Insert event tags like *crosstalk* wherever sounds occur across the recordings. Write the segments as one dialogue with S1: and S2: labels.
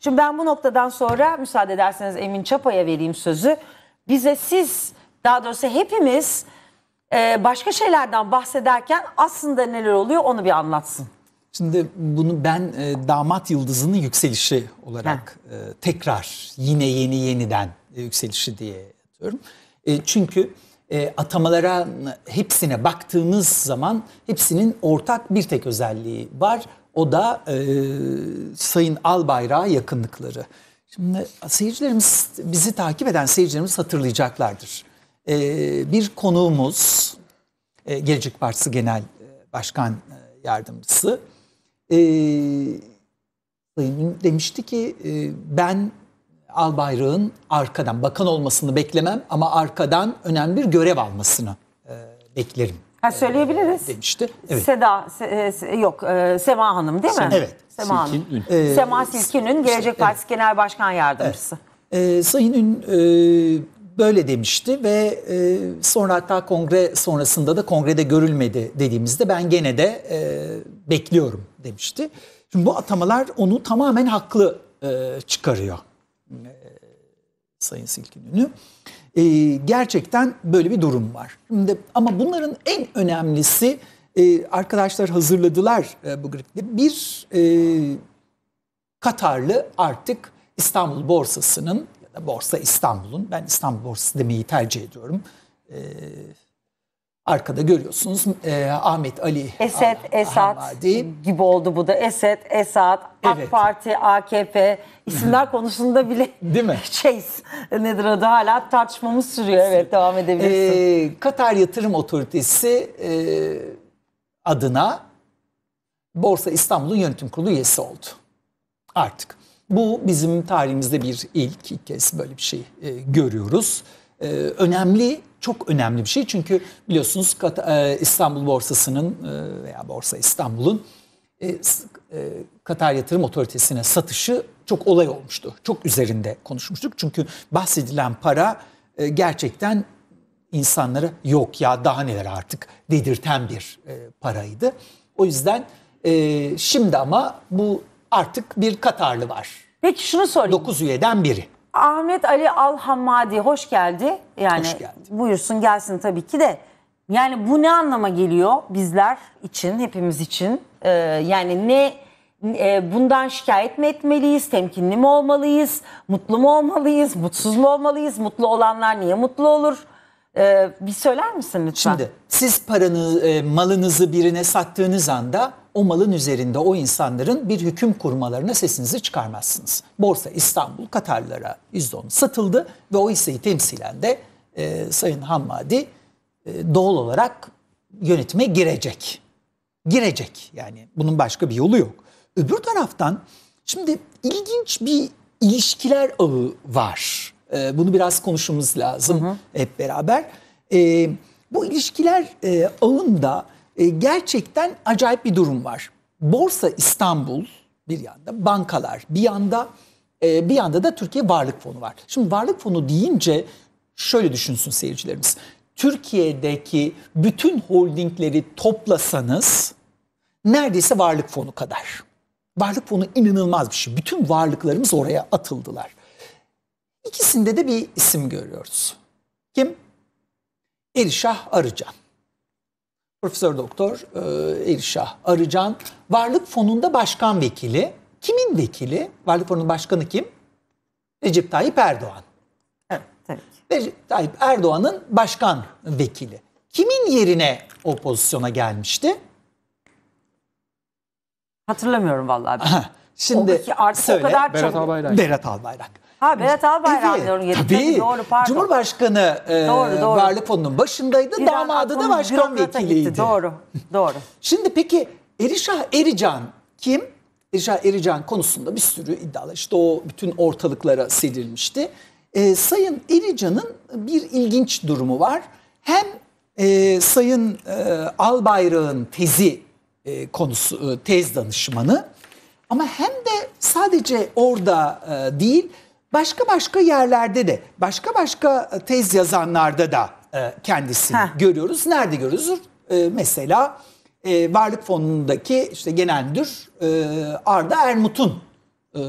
S1: Şimdi ben bu noktadan sonra müsaade ederseniz Emin Çapa'ya vereyim sözü. Bize siz daha doğrusu hepimiz e, başka şeylerden bahsederken aslında neler
S2: oluyor onu bir anlatsın. Şimdi bunu ben e, damat yıldızının yükselişi olarak e, tekrar yine yeni yeniden e, yükselişi diye atıyorum. E, çünkü e, atamalara hepsine baktığımız zaman hepsinin ortak bir tek özelliği var. O da e, Sayın Albayrak'a yakınlıkları. Şimdi seyircilerimiz, bizi takip eden seyircilerimiz hatırlayacaklardır. E, bir konuğumuz, e, Gelecek Partisi Genel e, Başkan e, Yardımcısı, e, demişti ki e, ben Albayrak'ın arkadan bakan olmasını beklemem ama arkadan önemli bir görev almasını e, beklerim Ha, söyleyebiliriz. Demişti. Evet. Seda,
S1: se, e, se, yok e, Sema Hanım değil mi? Evet. Sema Hanım. Silkin Ün. Ee, Sema Silkin Ün, Gelecek Partisi evet. Genel Başkan Yardımcısı.
S2: Evet. Ee, Sayın Ün e, böyle demişti ve e, sonra hatta kongre sonrasında da kongrede görülmedi dediğimizde ben gene de e, bekliyorum demişti. Şimdi bu atamalar onu tamamen haklı e, çıkarıyor e, Sayın Silkin Ün'ü. E, gerçekten böyle bir durum var. Şimdi ama bunların en önemlisi e, arkadaşlar hazırladılar e, bu grafikte. Bir e, Katarlı artık İstanbul Borsası'nın ya da Borsa İstanbul'un ben İstanbul Borsası demeyi tercih ediyorum. E, Arkada görüyorsunuz e, Ahmet Ali Esed,
S1: Esad Hamadi. gibi oldu bu da. Esed, Esad, AK Evet. Parti, AKP isimler *laughs* konusunda bile Değil mi? Chase *laughs* şey, nedir adı hala tartışmamız sürüyor. Evet devam edebilirsin.
S2: E, Katar Yatırım Otoritesi e, adına Borsa İstanbul'un yönetim kurulu üyesi oldu. Artık. Bu bizim tarihimizde bir ilk. ilk kez böyle bir şey e, görüyoruz e, önemli çok önemli bir şey. Çünkü biliyorsunuz e, İstanbul Borsası'nın e, veya Borsa İstanbul'un e, Katar Yatırım Otoritesi'ne satışı çok olay olmuştu. Çok üzerinde konuşmuştuk. Çünkü bahsedilen para gerçekten insanlara yok ya daha neler artık dedirten bir paraydı. O yüzden şimdi ama bu artık bir Katarlı var. Peki şunu sorayım. 9 üyeden biri.
S1: Ahmet Ali Alhamadi hoş geldi. Yani Hoş geldi. buyursun gelsin tabii ki de. Yani bu ne anlama geliyor bizler için, hepimiz için? Ee, yani ne e, bundan şikayet mi etmeliyiz, temkinli mi olmalıyız, mutlu mu olmalıyız, mutsuz mu olmalıyız, mutlu olanlar niye mutlu olur?
S2: Ee, bir söyler misin lütfen? Şimdi siz paranı, e, malınızı birine sattığınız anda o malın üzerinde o insanların bir hüküm kurmalarına sesinizi çıkarmazsınız. Borsa İstanbul Katarlara %10 satıldı ve o hisseyi temsilen de e, Sayın Hammadi e, doğal olarak yönetime girecek. Girecek yani bunun başka bir yolu yok. Öbür taraftan şimdi ilginç bir ilişkiler ağı var. E, bunu biraz konuşmamız lazım hı hı. hep beraber. E, bu ilişkiler e, ağında e, gerçekten acayip bir durum var. Borsa İstanbul bir yanda, bankalar bir yanda, e, bir yanda da Türkiye Varlık Fonu var. Şimdi Varlık Fonu deyince şöyle düşünsün seyircilerimiz. Türkiye'deki bütün holdingleri toplasanız neredeyse Varlık Fonu kadar. Varlık Fonu inanılmaz bir şey. Bütün varlıklarımız oraya atıldılar. İkisinde de bir isim görüyoruz. Kim? Erişah Arıcan. Profesör Doktor e, Erişah Arıcan Varlık Fonu'nda başkan vekili. Kimin vekili? Varlık Fonu'nun başkanı kim? Recep Tayyip Erdoğan. Evet, tabii ki. Recep Tayyip Erdoğan'ın başkan vekili. Kimin yerine o pozisyona gelmişti? Hatırlamıyorum vallahi şimdi artık söyle. o kadar Berat çok... Albayrak. Berat Albayrak. Ha Berat Albayrak evet, diyorum. Tabii. Doğru pardon. Cumhurbaşkanı e, doğru, doğru. varlık fonunun başındaydı. İran damadı da başkan vekiliydi. Gitti. Doğru. Doğru. Şimdi peki Erişah Erican kim? Erişah Erican konusunda bir sürü iddialar. İşte o bütün ortalıklara serilmişti. E, Sayın Erican'ın bir ilginç durumu var. Hem e, Sayın e, Albayrak'ın tezi e, konusu, e, tez danışmanı ama hem de sadece orada e, değil başka başka yerlerde de, başka başka e, tez yazanlarda da e, kendisini Heh. görüyoruz. Nerede görüyoruz? E, mesela e, Varlık Fonu'ndaki işte genel müdür e, Arda Ermut'un e,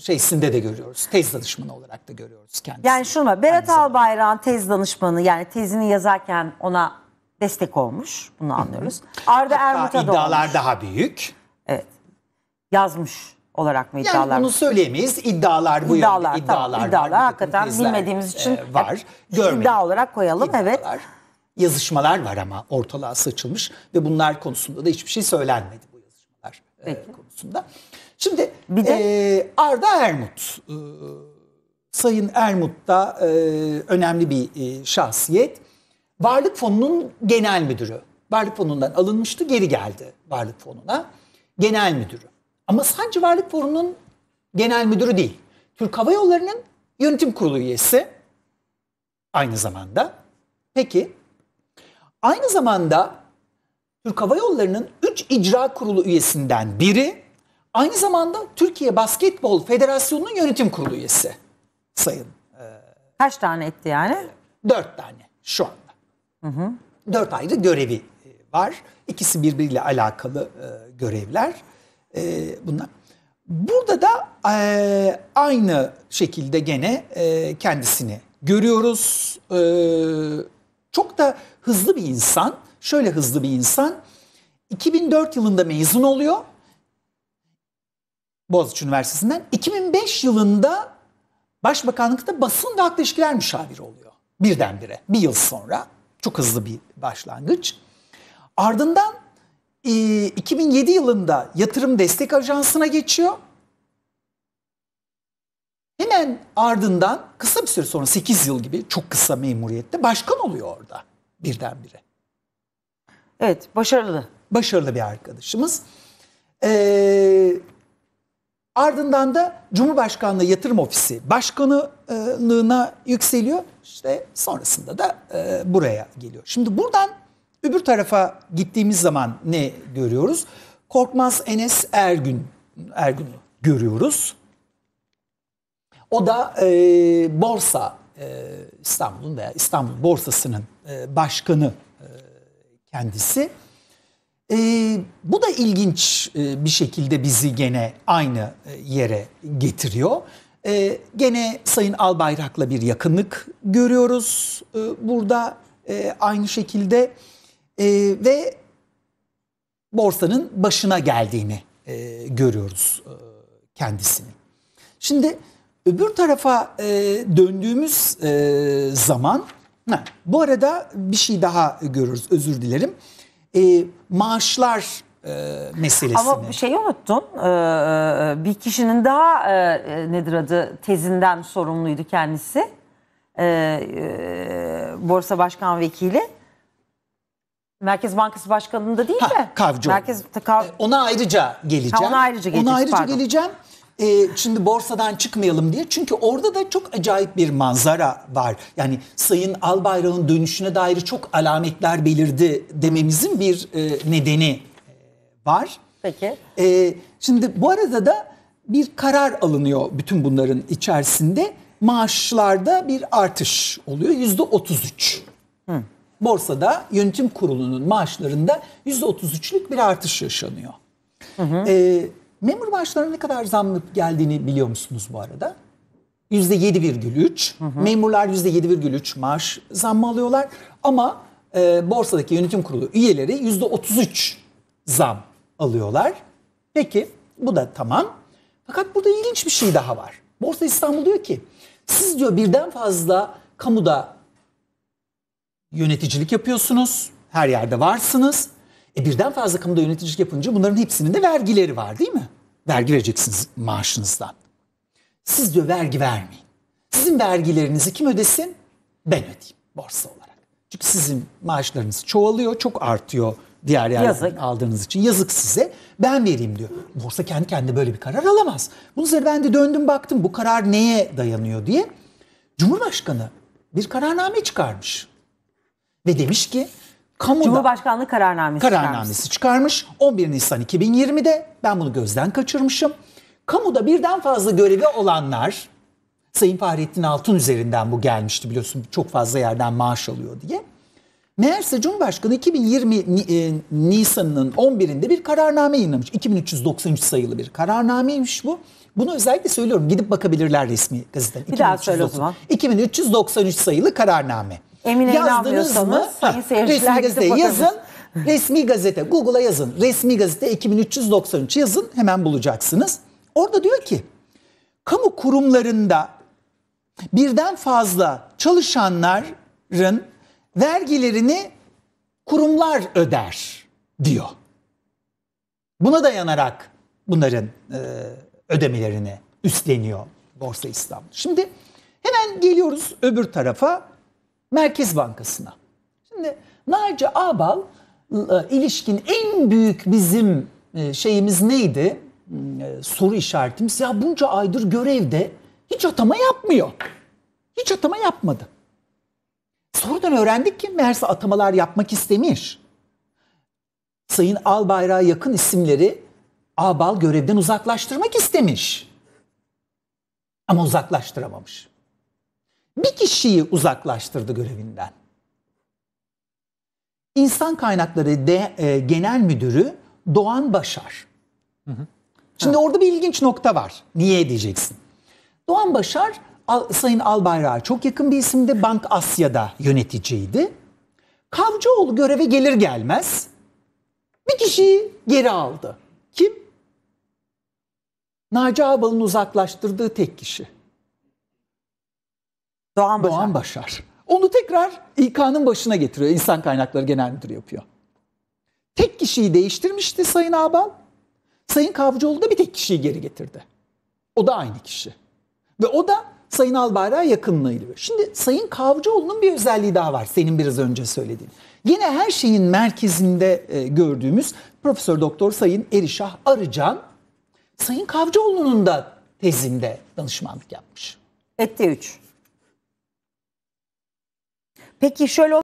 S2: şeysinde de görüyoruz. Tez danışmanı olarak da görüyoruz kendisini.
S1: Yani şunu var, Berat Albayrak'ın tez danışmanı yani tezini yazarken ona destek olmuş. Bunu anlıyoruz.
S2: Arda Ermut'a da
S1: olmuş. daha büyük. Evet. Yazmış olarak mı iddialar? Yani bunu söyleyemeyiz.
S2: İddialar bu iddialar, yönde. İddialar, tamam, iddialar var. hakikaten bilmediğimiz için e, var. Görmedik. İddia olarak koyalım iddialar, evet. Yazışmalar var ama ortalığa saçılmış ve bunlar konusunda da hiçbir şey söylenmedi bu yazışmalar e, Peki. e, konusunda. Şimdi bir de, e, Arda Ermut, e, Sayın Ermut da e, önemli bir e, şahsiyet. Varlık Fonu'nun genel müdürü. Varlık Fonu'ndan alınmıştı, geri geldi Varlık Fonu'na. Genel müdürü. Ama Sancı Varlık Forumu'nun genel müdürü değil. Türk Hava Yolları'nın yönetim kurulu üyesi aynı zamanda. Peki aynı zamanda Türk Hava Yolları'nın 3 icra kurulu üyesinden biri aynı zamanda Türkiye Basketbol Federasyonu'nun yönetim kurulu üyesi sayın. E, Kaç tane etti yani? 4 tane şu anda. Hı hı. 4 ayrı görevi e, var. İkisi birbiriyle alakalı e, görevler. E, bunlar. Burada da e, aynı şekilde gene e, kendisini görüyoruz. E, çok da hızlı bir insan. Şöyle hızlı bir insan. 2004 yılında mezun oluyor. Boğaziçi Üniversitesi'nden. 2005 yılında Başbakanlıkta basın ve halkla ilişkiler müşaviri oluyor. Birdenbire. Bir yıl sonra. Çok hızlı bir başlangıç. Ardından 2007 ee, yılında yatırım destek ajansına geçiyor. Hemen ardından kısa bir süre sonra 8 yıl gibi çok kısa memuriyette başkan oluyor orada birdenbire. Evet başarılı. Başarılı bir arkadaşımız. Ee, ardından da Cumhurbaşkanlığı Yatırım Ofisi başkanlığına yükseliyor. İşte sonrasında da e, buraya geliyor. Şimdi buradan Öbür tarafa gittiğimiz zaman ne görüyoruz? Korkmaz Enes Ergün Ergün'ü görüyoruz. O da e, borsa e, İstanbul'un veya İstanbul borsasının e, başkanı e, kendisi. E, bu da ilginç e, bir şekilde bizi gene aynı e, yere getiriyor. E, gene Sayın Albayrak'la bir yakınlık görüyoruz. E, burada e, aynı şekilde e, ve borsanın başına geldiğini e, görüyoruz e, kendisini. Şimdi öbür tarafa e, döndüğümüz e, zaman ha, bu arada bir şey daha görürüz. özür dilerim. E, maaşlar e, meselesini. Ama şeyi unuttun.
S1: E, e bir kişinin daha e, e, nedir adı tezinden sorumluydu kendisi. E, e, Borsa Başkan Vekili. Merkez Bankası Başkanı'nda değil ha, mi? Kavcı. Merkez,
S2: kav... E, ona ayrıca geleceğim. Ha, ona ayrıca geleceğiz. Ona ayrıca pardon. geleceğim. Ee, şimdi borsadan çıkmayalım diye. Çünkü orada da çok acayip bir manzara var. Yani Sayın Albayrak'ın dönüşüne dair çok alametler belirdi dememizin bir e, nedeni e, var. Peki. Ee, şimdi bu arada da bir karar alınıyor bütün bunların içerisinde. Maaşlarda bir artış oluyor. Yüzde otuz üç borsada yönetim kurulunun maaşlarında %33'lük bir artış yaşanıyor. Hı hı. E, ee, memur maaşlarına ne kadar zamlı geldiğini biliyor musunuz bu arada? %7,3. Hı hı. Memurlar %7,3 maaş zammı alıyorlar. Ama e, borsadaki yönetim kurulu üyeleri %33 zam alıyorlar. Peki bu da tamam. Fakat burada ilginç bir şey daha var. Borsa İstanbul diyor ki siz diyor birden fazla kamuda yöneticilik yapıyorsunuz. Her yerde varsınız. E birden fazla kamuda yöneticilik yapınca bunların hepsinin de vergileri var değil mi? Vergi vereceksiniz maaşınızdan. Siz diyor vergi vermeyin. Sizin vergilerinizi kim ödesin? Ben ödeyeyim borsa olarak. Çünkü sizin maaşlarınız çoğalıyor, çok artıyor diğer yerden aldığınız için. Yazık size ben vereyim diyor. Borsa kendi kendine böyle bir karar alamaz. Bunun üzerine ben de döndüm baktım bu karar neye dayanıyor diye. Cumhurbaşkanı bir kararname çıkarmış ve demiş ki kamuda Cumhurbaşkanlığı kararnamesi, kararnamesi çıkarmış. 11 Nisan 2020'de ben bunu gözden kaçırmışım. Kamuda birden fazla görevi olanlar Sayın Fahrettin Altun üzerinden bu gelmişti biliyorsun çok fazla yerden maaş alıyor diye. Meğerse Cumhurbaşkanı 2020 e, Nisan'ın 11'inde bir kararname yayınlamış. 2393 sayılı bir kararnameymiş bu. Bunu özellikle söylüyorum. Gidip bakabilirler resmi gazeteden. Bir 2390, daha söyle o zaman. 2393 sayılı kararname. Emine Yazdınız mı? resmi gazete yazın. resmi gazete Google'a yazın. Resmi gazete 2393 yazın hemen bulacaksınız. Orada diyor ki kamu kurumlarında birden fazla çalışanların vergilerini kurumlar öder diyor. Buna dayanarak bunların e, ödemelerini üstleniyor Borsa İstanbul. Şimdi hemen geliyoruz öbür tarafa. Merkez Bankası'na. Şimdi Naci Abal e, ilişkin en büyük bizim e, şeyimiz neydi? Hmm, e, soru işaretimiz ya bunca aydır görevde hiç atama yapmıyor. Hiç atama yapmadı. Sonradan öğrendik ki meğerse atamalar yapmak istemiş. Sayın Albayrak'a yakın isimleri Abal görevden uzaklaştırmak istemiş. Ama uzaklaştıramamış bir kişiyi uzaklaştırdı görevinden. İnsan Kaynakları de, e, Genel Müdürü Doğan Başar. Hı hı. Şimdi ha. orada bir ilginç nokta var. Niye diyeceksin? Doğan Başar Al, Sayın Albayrak'a çok yakın bir isimde Bank Asya'da yöneticiydi. Kavcıoğlu göreve gelir gelmez bir kişiyi geri aldı. Kim? Naci Ağbal'ın uzaklaştırdığı tek kişi. Doğan Başar. Doğan Başar. Onu tekrar İK'nın başına getiriyor. İnsan Kaynakları Genel Müdürü yapıyor. Tek kişiyi değiştirmişti Sayın Aban. Sayın Kavcıoğlu da bir tek kişiyi geri getirdi. O da aynı kişi. Ve o da Sayın Albayrak'a yakınlığıyla. Şimdi Sayın Kavcıoğlu'nun bir özelliği daha var senin biraz önce söylediğin. Yine her şeyin merkezinde e, gördüğümüz Profesör Doktor Sayın Erişah Arıcan Sayın Kavcıoğlu'nun da tezinde danışmanlık yapmış. Etti 3. Peki şöyle